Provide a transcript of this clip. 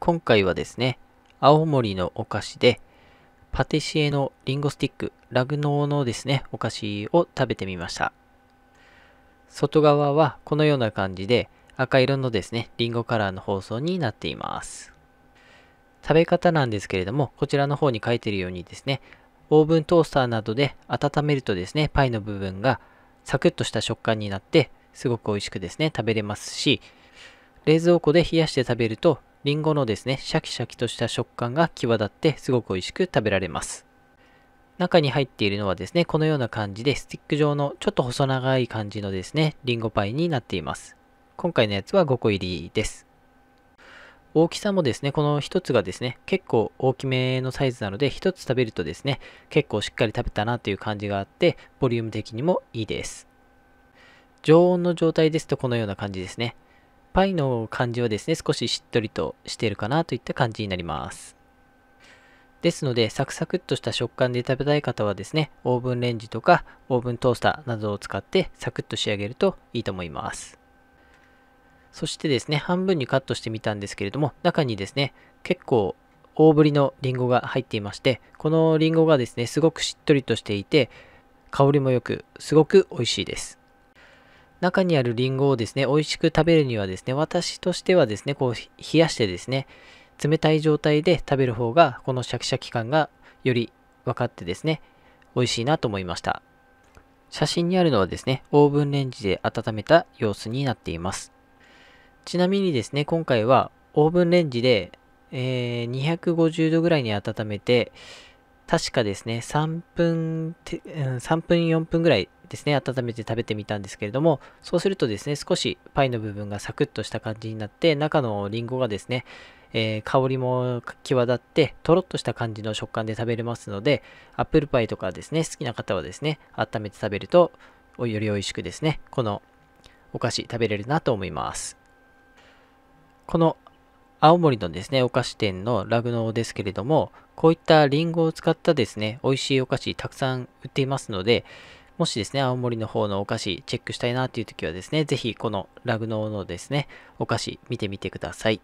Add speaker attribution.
Speaker 1: 今回はですね、青森のお菓子で、パティシエのリンゴスティック、ラグノーのですね、お菓子を食べてみました。外側はこのような感じで、赤色のですね、リンゴカラーの包装になっています。食べ方なんですけれども、こちらの方に書いてるようにですね、オーブントースターなどで温めるとですね、パイの部分がサクッとした食感になって、すごく美味しくですね、食べれますし、冷蔵庫で冷やして食べるとリンゴのですね、シャキシャキとした食感が際立ってすごく美味しく食べられます。中に入っているのはですね、このような感じでスティック状のちょっと細長い感じのですね、リンゴパイになっています。今回のやつは5個入りです。大きさもですね、この1つがですね、結構大きめのサイズなので、1つ食べるとですね、結構しっかり食べたなという感じがあって、ボリューム的にもいいです。常温の状態ですとこのような感じですね。パイの感じはですね、少ししっとりとしているかなといった感じになります。ですので、サクサクっとした食感で食べたい方はですね、オーブンレンジとかオーブントースターなどを使ってサクッと仕上げるといいと思います。そしてですね、半分にカットしてみたんですけれども、中にですね、結構大ぶりのリンゴが入っていまして、このリンゴがですね、すごくしっとりとしていて、香りも良く、すごく美味しいです。中にあるリンゴをですね、美味しく食べるにはですね、私としてはですね、こう冷やしてですね、冷たい状態で食べる方が、このシャキシャキ感がより分かってですね、美味しいなと思いました。写真にあるのはですね、オーブンレンジで温めた様子になっています。ちなみにですね、今回はオーブンレンジで、えー、250度ぐらいに温めて、確かですね、3分うん、3分4分ぐらいですね、温めて食べてみたんですけれども、そうするとですね、少しパイの部分がサクッとした感じになって、中のりんごがですね、えー、香りも際立って、とろっとした感じの食感で食べれますので、アップルパイとかですね、好きな方はですね、温めて食べると、より美味しくですね、このお菓子食べれるなと思います。この青森のですね、お菓子店のラグノですけれども、こういったリンゴを使ったですね、美味しいお菓子たくさん売っていますので、もしですね、青森の方のお菓子チェックしたいなという時はですね、ぜひこのラグノのですね、お菓子見てみてください。